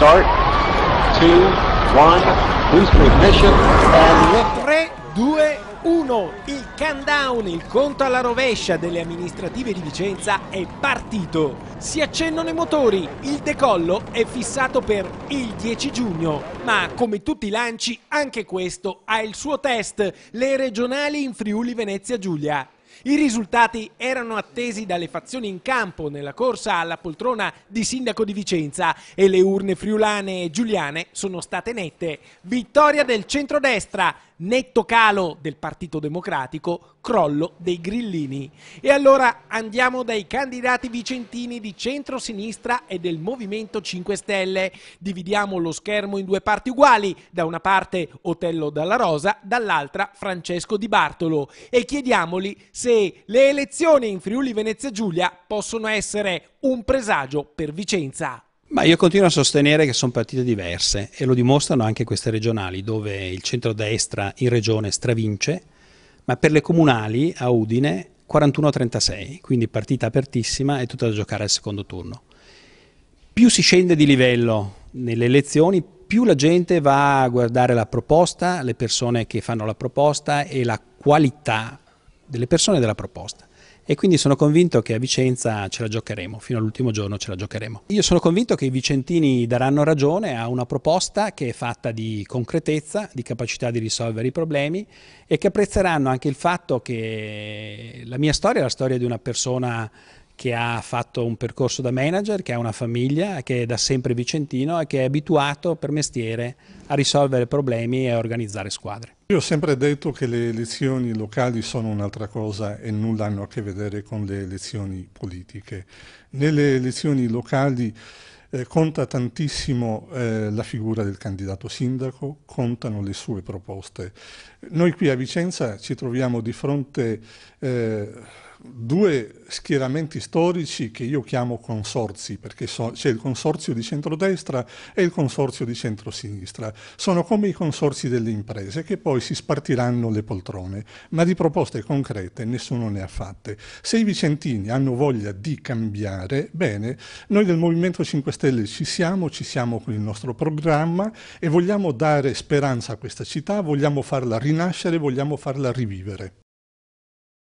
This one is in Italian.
start, 2, 1, boost ignition and lift. 3, 2, 1, il countdown, il conto alla rovescia delle amministrative di Vicenza è partito. Si accendono i motori, il decollo è fissato per il 10 giugno, ma come tutti i lanci anche questo ha il suo test, le regionali in Friuli Venezia Giulia. I risultati erano attesi dalle fazioni in campo nella corsa alla poltrona di sindaco di Vicenza e le urne friulane e giuliane sono state nette. Vittoria del centrodestra netto calo del Partito Democratico, crollo dei grillini. E allora andiamo dai candidati vicentini di centro-sinistra e del Movimento 5 Stelle. Dividiamo lo schermo in due parti uguali, da una parte Otello Dalla Rosa, dall'altra Francesco Di Bartolo e chiediamoli se le elezioni in Friuli Venezia Giulia possono essere un presagio per Vicenza. Ma io continuo a sostenere che sono partite diverse e lo dimostrano anche queste regionali dove il centrodestra in regione stravince, ma per le comunali a Udine 41-36, quindi partita apertissima e tutta da giocare al secondo turno. Più si scende di livello nelle elezioni, più la gente va a guardare la proposta, le persone che fanno la proposta e la qualità delle persone della proposta e quindi sono convinto che a Vicenza ce la giocheremo, fino all'ultimo giorno ce la giocheremo. Io sono convinto che i vicentini daranno ragione a una proposta che è fatta di concretezza, di capacità di risolvere i problemi e che apprezzeranno anche il fatto che la mia storia è la storia di una persona che ha fatto un percorso da manager, che ha una famiglia, che è da sempre vicentino e che è abituato per mestiere a risolvere problemi e a organizzare squadre. Io ho sempre detto che le elezioni locali sono un'altra cosa e nulla hanno a che vedere con le elezioni politiche. Nelle elezioni locali eh, conta tantissimo eh, la figura del candidato sindaco, contano le sue proposte. Noi qui a Vicenza ci troviamo di fronte eh, due schieramenti storici che io chiamo consorzi, perché so, c'è il consorzio di centrodestra e il consorzio di centrosinistra. Sono come i consorzi delle imprese che poi si spartiranno le poltrone, ma di proposte concrete nessuno ne ha fatte. Se i vicentini hanno voglia di cambiare, bene, noi del Movimento 5 Stelle ci siamo, ci siamo con il nostro programma e vogliamo dare speranza a questa città, vogliamo farla rinascere, vogliamo farla rivivere.